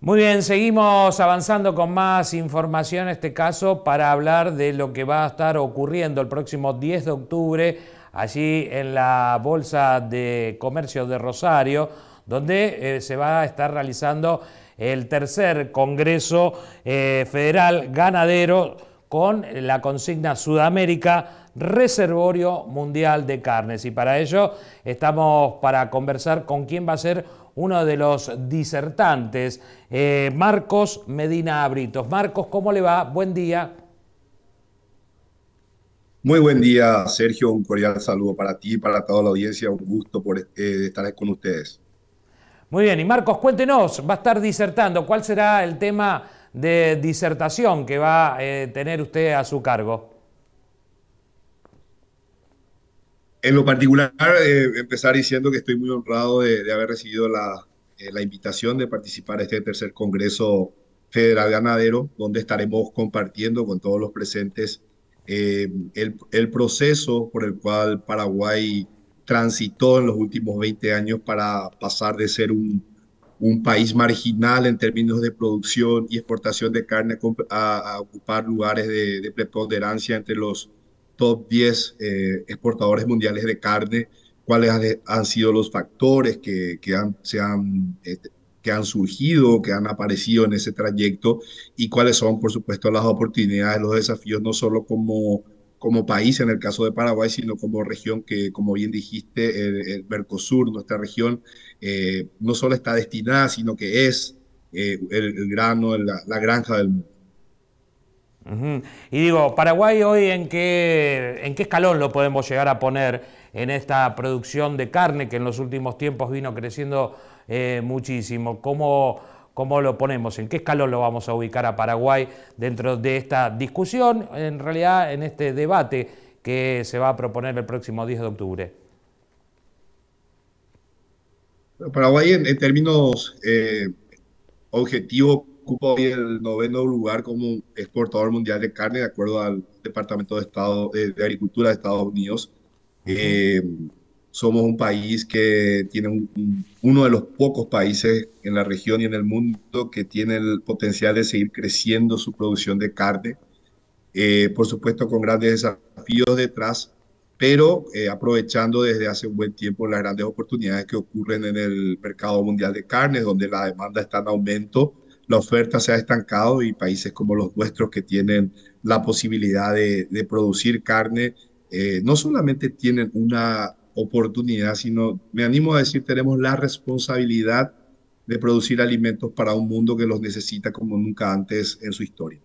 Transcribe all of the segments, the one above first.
Muy bien, seguimos avanzando con más información en este caso para hablar de lo que va a estar ocurriendo el próximo 10 de octubre allí en la Bolsa de Comercio de Rosario, donde eh, se va a estar realizando el tercer Congreso eh, Federal Ganadero con la consigna Sudamérica Reservorio Mundial de Carnes. Y para ello estamos para conversar con quien va a ser uno de los disertantes, eh, Marcos Medina Abritos. Marcos, ¿cómo le va? Buen día. Muy buen día, Sergio. Un cordial saludo para ti y para toda la audiencia. Un gusto por eh, estar con ustedes. Muy bien, y Marcos, cuéntenos, va a estar disertando. ¿Cuál será el tema de disertación que va a eh, tener usted a su cargo? en lo particular, eh, empezar diciendo que estoy muy honrado de, haber recibido eh, la, invitación de participar en este tercer Congreso Federal Ganadero, donde estaremos compartiendo con todos los presentes eh, el, proceso por el cual Paraguay transitó en los últimos 20 años para pasar de ser un, país marginal en términos de producción y exportación de carne a, ocupar lugares de preponderancia entre los top 10 eh, exportadores mundiales de carne, cuáles han, sido los factores que, han, se este, que han surgido, que han aparecido en ese trayecto y cuáles son, por supuesto, las oportunidades, los desafíos, no solo como, como país en el caso de Paraguay, sino como región que, como bien dijiste, el, Mercosur, nuestra región, eh, no solo está destinada, sino que es eh, el, grano, la granja del mundo. Y digo, Paraguay hoy en qué, en qué escalón lo podemos llegar a poner en esta producción de carne que en los últimos tiempos vino creciendo eh, muchísimo. ¿Cómo, ¿Cómo lo ponemos? ¿En qué escalón lo vamos a ubicar a Paraguay dentro de esta discusión, en realidad en este debate que se va a proponer el próximo 10 de octubre? Paraguay en, términos eh, objetivos ocupa hoy el noveno lugar como exportador mundial de carne, de acuerdo al Departamento de Estado eh, de, Agricultura de Estados Unidos. Eh, somos un país que tiene uno de los pocos países en la región y en el mundo que tiene el potencial de seguir creciendo su producción de carne, eh, por supuesto con grandes desafíos detrás, pero aprovechando desde hace un buen tiempo las grandes oportunidades que ocurren en el mercado mundial de carne, donde la demanda está en aumento la oferta se ha estancado y países como los nuestros que tienen la posibilidad de, producir carne, eh, no solamente tienen una oportunidad, sino me animo a decir, tenemos la responsabilidad de producir alimentos para un mundo que los necesita como nunca antes en su historia.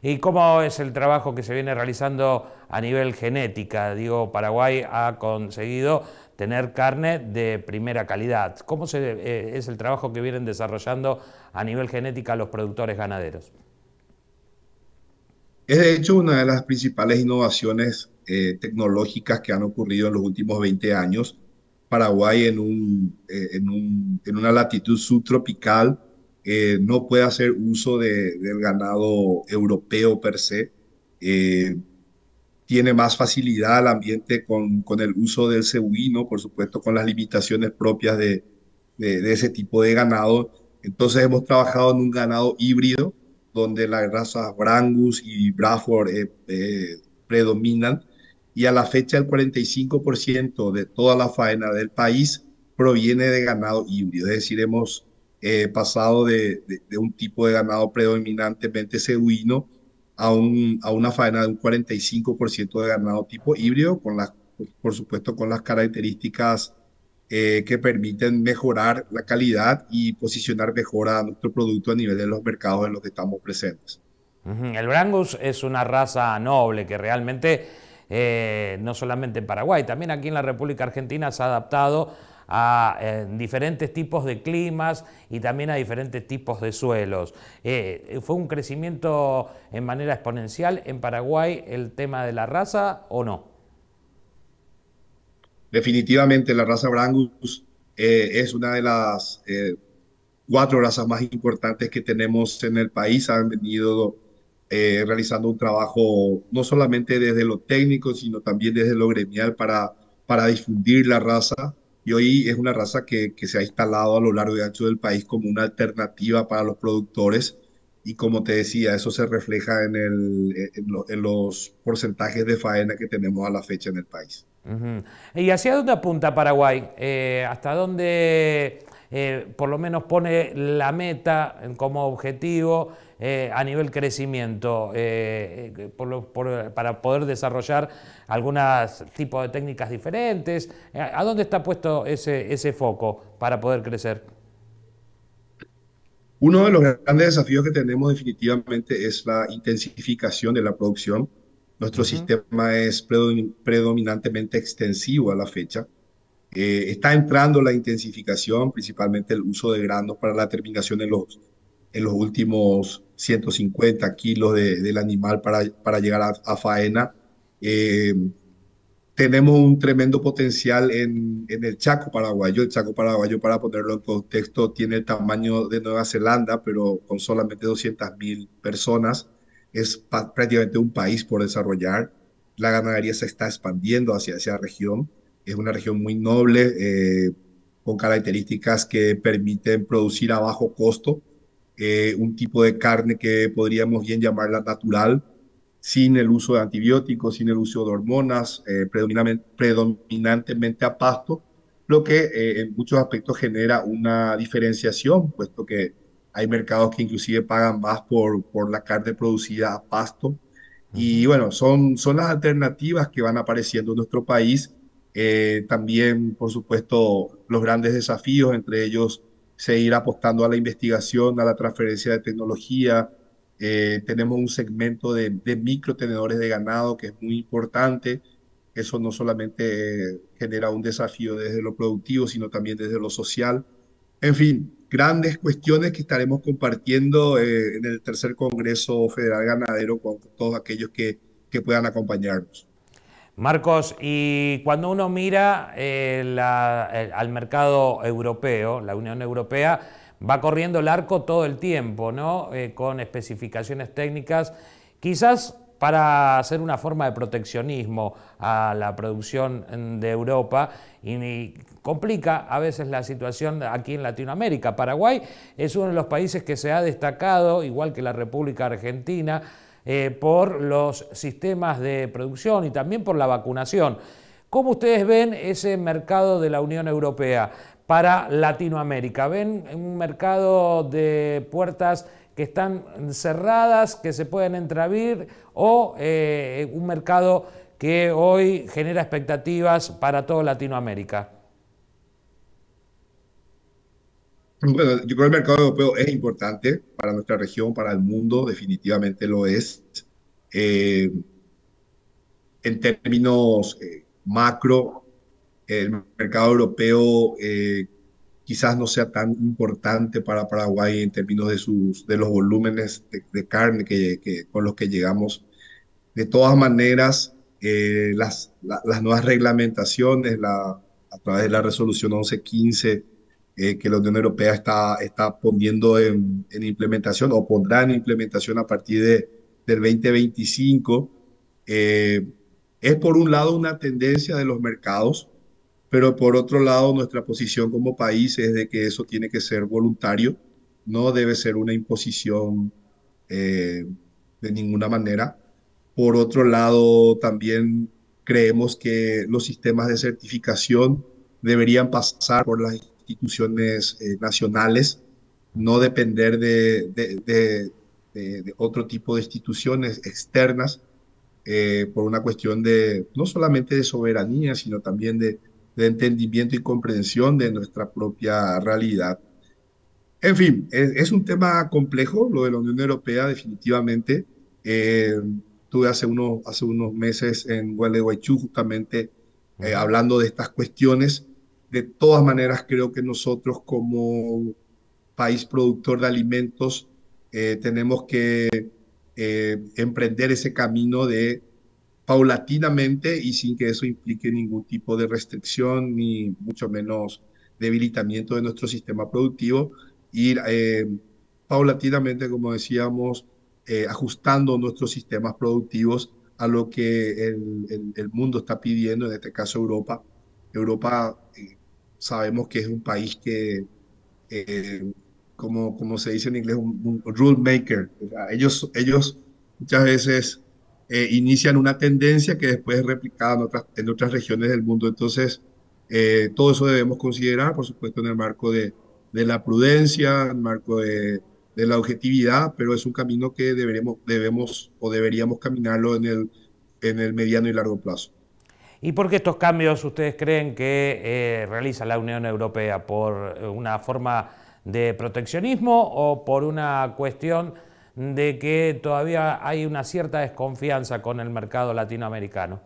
¿Y cómo es el trabajo que se viene realizando a nivel genética? Digo, Paraguay ha conseguido tener carne de primera calidad. ¿Cómo eh, es el trabajo que vienen desarrollando a nivel genética los productores ganaderos? Es de hecho una de las principales innovaciones eh, tecnológicas que han ocurrido en los últimos 20 años. Paraguay eh, en, un, en, una latitud subtropical no puede hacer uso del ganado europeo per se tiene más facilidad al ambiente con, con el uso del cebuino, por supuesto con las limitaciones propias de, de, ese tipo de ganado. Entonces hemos trabajado en un ganado híbrido, donde las razas Brangus y Braford eh, eh, predominan, y a la fecha el 45% de toda la faena del país proviene de ganado híbrido, es decir, hemos eh, pasado de, de, de, un tipo de ganado predominantemente cebuino a, una faena de un 45% de ganado tipo híbrido, con las, por supuesto con las características eh, que permiten mejorar la calidad y posicionar mejor a nuestro producto a nivel de los mercados en los que estamos presentes. El Brangus es una raza noble que realmente, eh, no solamente en Paraguay, también aquí en la República Argentina se ha adaptado a eh, diferentes tipos de climas y también a diferentes tipos de suelos. Eh, ¿Fue un crecimiento en manera exponencial en Paraguay el tema de la raza o no? Definitivamente la raza Brangus eh, es una de las cuatro razas más importantes que tenemos en el país. Han venido realizando un trabajo no solamente desde lo técnico, sino también desde lo gremial para, para difundir la raza y hoy es una raza que, se ha instalado a lo largo y ancho del país como una alternativa para los productores y como te decía, eso se refleja en, los porcentajes de faena que tenemos a la fecha en el país. ¿Y hacia dónde apunta Paraguay? Eh, ¿Hasta dónde eh, por lo menos pone la meta como objetivo eh, a nivel crecimiento eh, eh, para poder desarrollar algunos tipos de técnicas diferentes? ¿A dónde está puesto ese, ese foco para poder crecer? Uno de los grandes desafíos que tenemos definitivamente es la intensificación de la producción. Nuestro sistema es predominantemente extensivo a la fecha. está entrando la intensificación, principalmente el uso de granos para la terminación en los, en los últimos 150 kilos de, del animal para, para llegar a, faena. Eh, tenemos un tremendo potencial en, en, el Chaco paraguayo. El Chaco paraguayo, para ponerlo en contexto, tiene el tamaño de Nueva Zelanda, pero con solamente 200.000 personas. Es prácticamente un país por desarrollar. La ganadería se está expandiendo hacia esa región. Es una región muy noble, eh, con características que permiten producir a bajo costo eh, un tipo de carne que podríamos bien llamarla natural, sin el uso de antibióticos, sin el uso de hormonas, eh, predominantemente a pasto, lo que eh, en muchos aspectos genera una diferenciación, puesto que hay mercados que inclusive pagan más por, por la carne producida a pasto. Y bueno, son, son las alternativas que van apareciendo en nuestro país. también, por supuesto, los grandes desafíos, entre ellos seguir apostando a la investigación, a la transferencia de tecnología. Eh, tenemos un segmento de, microtenedores de ganado que es muy importante. Eso no solamente eh, genera un desafío desde lo productivo, sino también desde lo social. En fin, grandes cuestiones que estaremos compartiendo eh, en el tercer Congreso Federal Ganadero con todos aquellos que puedan acompañarnos. Marcos, y cuando uno mira eh, al mercado europeo, la Unión Europea va corriendo el arco todo el tiempo, ¿no? Eh, con especificaciones técnicas, quizás para hacer una forma de proteccionismo a la producción de Europa y, y complica a veces la situación aquí en Latinoamérica. Paraguay es uno de los países que se ha destacado, igual que la República Argentina, eh, por los sistemas de producción y también por la vacunación. ¿Cómo ustedes ven ese mercado de la Unión Europea para Latinoamérica? ¿Ven un mercado de puertas que están cerradas, que se pueden entreabrir o eh, un mercado que hoy genera expectativas para toda Latinoamérica? Bueno, yo creo que el mercado europeo es importante para nuestra región, para el mundo, definitivamente lo es. Eh, en términos eh, macro, el mercado europeo eh, quizás no sea tan importante para Paraguay en términos de, sus, de los volúmenes de, carne que, con los que llegamos. De todas maneras, las, las nuevas reglamentaciones, la, a través de la resolución 1115, eh, que la Unión Europea está, está poniendo en, implementación o pondrá en implementación a partir de, del 2025. Eh, es por un lado una tendencia de los mercados, pero por otro lado nuestra posición como país es de que eso tiene que ser voluntario, no debe ser una imposición eh, de ninguna manera. Por otro lado, también creemos que los sistemas de certificación deberían pasar por las instituciones eh, nacionales, no depender de, de, otro tipo de instituciones externas eh, por una cuestión de no solamente de soberanía, sino también de, entendimiento y comprensión de nuestra propia realidad. En fin, es, un tema complejo lo de la Unión Europea definitivamente. Eh, estuve hace unos, hace unos meses en Gualeguaychú justamente eh, hablando de estas cuestiones de todas maneras, creo que nosotros como país productor de alimentos eh, tenemos que eh, emprender ese camino de paulatinamente y sin que eso implique ningún tipo de restricción ni mucho menos debilitamiento de nuestro sistema productivo, ir eh, paulatinamente, como decíamos, ajustando nuestros sistemas productivos a lo que el, mundo está pidiendo, en este caso Europa. Europa sabemos que es un país que, eh, como, como se dice en inglés, un, rulemaker. rule maker. Ellos, ellos muchas veces eh, inician una tendencia que después es replicada en otras, en otras regiones del mundo. Entonces, eh, todo eso debemos considerar, por supuesto, en el marco de, de la prudencia, en el marco de, de, la objetividad, pero es un camino que deberemos, debemos o deberíamos caminarlo en el, en el mediano y largo plazo. ¿Y por qué estos cambios ustedes creen que eh, realiza la Unión Europea? ¿Por eh, una forma de proteccionismo o por una cuestión de que todavía hay una cierta desconfianza con el mercado latinoamericano?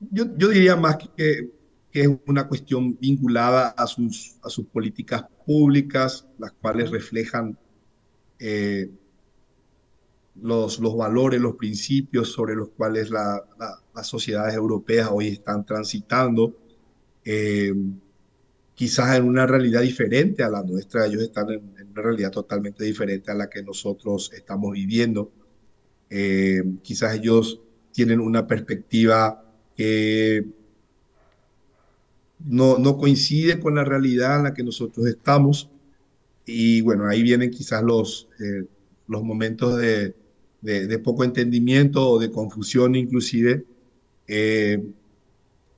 Yo, diría más que, es una cuestión vinculada a sus, políticas públicas, las cuales reflejan eh, los, valores, los principios sobre los cuales las sociedades europeas hoy están transitando, eh, quizás en una realidad diferente a la nuestra, ellos están en, una realidad totalmente diferente a la que nosotros estamos viviendo. Eh, quizás ellos tienen una perspectiva que no, coincide con la realidad en la que nosotros estamos. Y bueno, ahí vienen quizás los, eh, los momentos de, de, poco entendimiento o de confusión inclusive. Eh,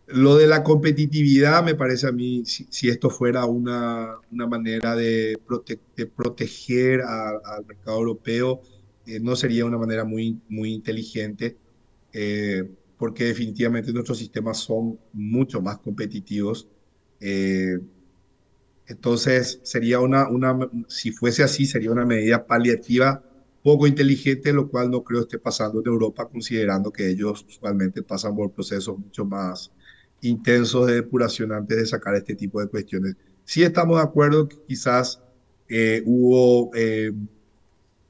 lo de la competitividad me parece a mí, si, esto fuera una, manera de, proteger al mercado europeo, eh, no sería una manera muy, muy inteligente, eh, porque definitivamente nuestros sistemas son mucho más competitivos. entonces, sería una, una, si fuese así, sería una medida paliativa poco inteligente, lo cual no creo esté pasando en Europa, considerando que ellos usualmente pasan por procesos mucho más intensos de depuración antes de sacar este tipo de cuestiones. Si estamos de acuerdo que quizás eh, hubo eh,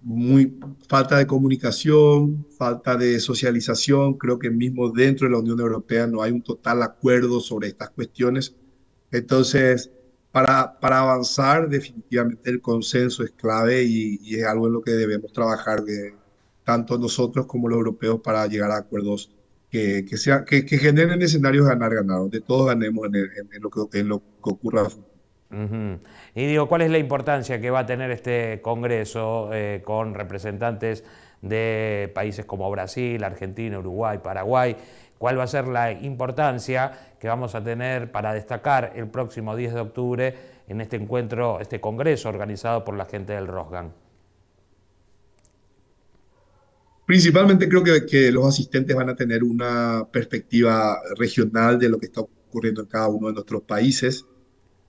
muy falta de comunicación, falta de socialización, creo que mismo dentro de la Unión Europea no hay un total acuerdo sobre estas cuestiones. Entonces, para, avanzar definitivamente el consenso es clave y, es algo en lo que debemos trabajar tanto nosotros como los europeos para llegar a acuerdos que, sea, que, generen escenarios ganar-ganar, donde todos ganemos en, lo, que, en lo que ocurra Y digo, ¿cuál es la importancia que va a tener este Congreso eh, con representantes de países como Brasil, Argentina, Uruguay, Paraguay, cuál va a ser la importancia que vamos a tener para destacar el próximo 10 de octubre en este encuentro, este congreso organizado por la gente del Rosgan. Principalmente creo que, los asistentes van a tener una perspectiva regional de lo que está ocurriendo en cada uno de nuestros países.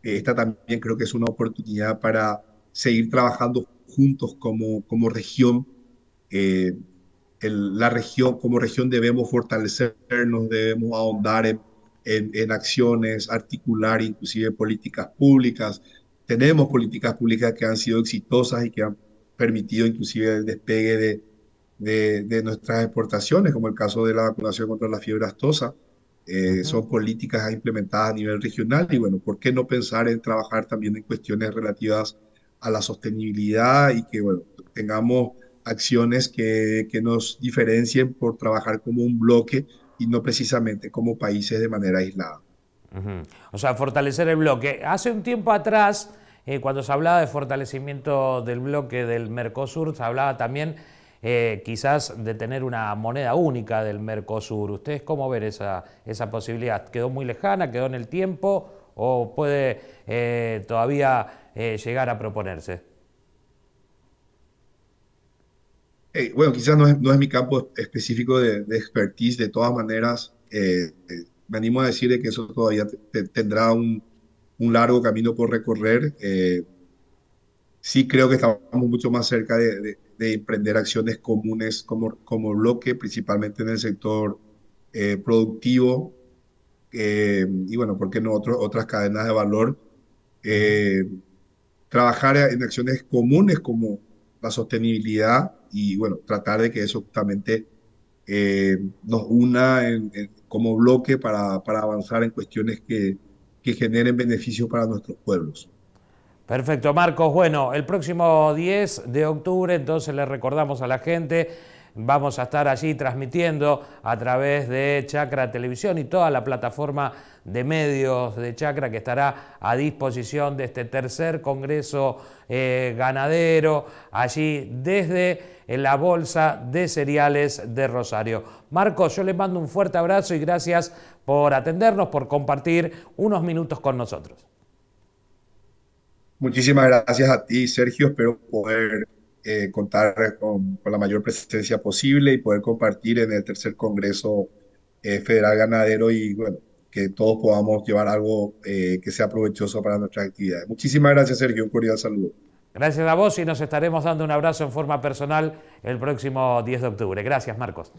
Eh, esta también creo que es una oportunidad para seguir trabajando juntos como, región. Eh, la región, como región debemos fortalecernos, debemos ahondar en, acciones, articular inclusive políticas públicas. Tenemos políticas públicas que han sido exitosas y que han permitido inclusive el despegue de, de, nuestras exportaciones, como el caso de la vacunación contra la fiebre astosa. Eh, son políticas implementadas a nivel regional y bueno, ¿por qué no pensar en trabajar también en cuestiones relativas a la sostenibilidad y que bueno, tengamos acciones que, nos diferencien por trabajar como un bloque y no precisamente como países de manera aislada. O sea, fortalecer el bloque. Hace un tiempo atrás, eh, cuando se hablaba de fortalecimiento del bloque del Mercosur, se hablaba también eh, quizás de tener una moneda única del Mercosur. ¿Ustedes cómo ven esa, esa posibilidad? ¿Quedó muy lejana? ¿Quedó en el tiempo? ¿O puede eh, todavía llegar a proponerse? Eh, bueno, quizás no es, no es, mi campo específico de, expertise, de todas maneras, eh, eh, me animo a decir que eso todavía tendrá un, un, largo camino por recorrer. sí creo que estamos mucho más cerca de, emprender acciones comunes como, como bloque, principalmente en el sector productivo y bueno, porque qué no otras cadenas de valor? trabajar en acciones comunes como la sostenibilidad, y bueno, tratar de que eso justamente eh, nos una como bloque para, avanzar en cuestiones que, que generen beneficio para nuestros pueblos. Perfecto, Marcos. Bueno, el próximo 10 de octubre, entonces le recordamos a la gente Vamos a estar allí transmitiendo a través de Chacra Televisión y toda la plataforma de medios de Chacra que estará a disposición de este tercer Congreso eh, Ganadero, allí desde la Bolsa de Cereales de Rosario. Marcos, yo le mando un fuerte abrazo y gracias por atendernos, por compartir unos minutos con nosotros. Muchísimas gracias a ti, Sergio. Espero poder eh, contar con, la mayor presencia posible y poder compartir en el tercer Congreso eh, Federal Ganadero y bueno, que todos podamos llevar algo eh, que sea provechoso para nuestras actividades. Muchísimas gracias, Sergio. Un cordial saludo. Gracias a vos y nos estaremos dando un abrazo en forma personal el próximo 10 de octubre. Gracias, Marcos.